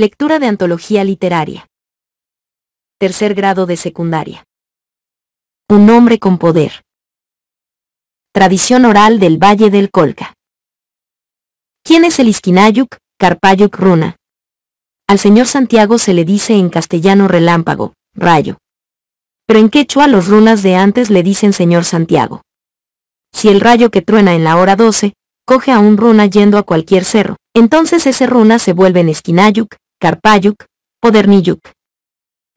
Lectura de antología literaria. Tercer grado de secundaria. Un hombre con poder. Tradición oral del Valle del Colca. ¿Quién es el Isquinayuk, Carpayuk Runa? Al señor Santiago se le dice en castellano relámpago, rayo. Pero en quechua los runas de antes le dicen señor Santiago. Si el rayo que truena en la hora 12, coge a un runa yendo a cualquier cerro, entonces ese runa se vuelve en Esquinayuk, Karpayuk, Poderniyuk.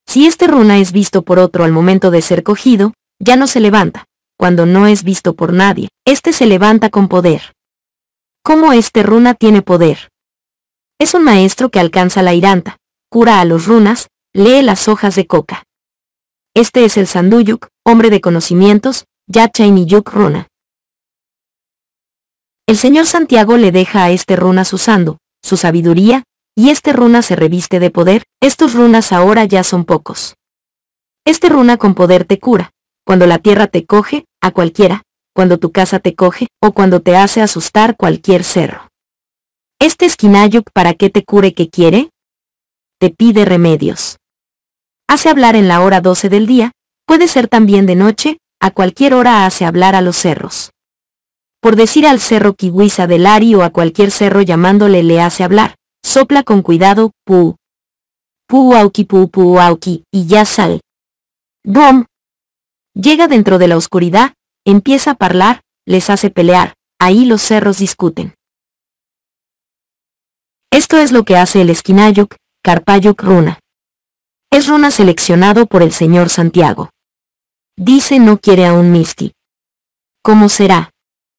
Si este runa es visto por otro al momento de ser cogido, ya no se levanta. Cuando no es visto por nadie, este se levanta con poder. ¿Cómo este runa tiene poder? Es un maestro que alcanza la iranta, cura a los runas, lee las hojas de coca. Este es el Sanduyuk, hombre de conocimientos, Yachainiyuk runa. El señor Santiago le deja a este runa su sando, su sabiduría, y este runa se reviste de poder, estos runas ahora ya son pocos. Este runa con poder te cura, cuando la tierra te coge, a cualquiera, cuando tu casa te coge, o cuando te hace asustar cualquier cerro. Este esquinayuk para que te cure que quiere? Te pide remedios. Hace hablar en la hora 12 del día, puede ser también de noche, a cualquier hora hace hablar a los cerros. Por decir al cerro kiwisa del Ari o a cualquier cerro llamándole le hace hablar, Sopla con cuidado, pu. Pu auki pu pu auki, y ya sal. boom Llega dentro de la oscuridad, empieza a hablar, les hace pelear, ahí los cerros discuten. Esto es lo que hace el Esquinayuk, Carpayuk Runa. Es Runa seleccionado por el señor Santiago. Dice no quiere a un Misti. ¿Cómo será?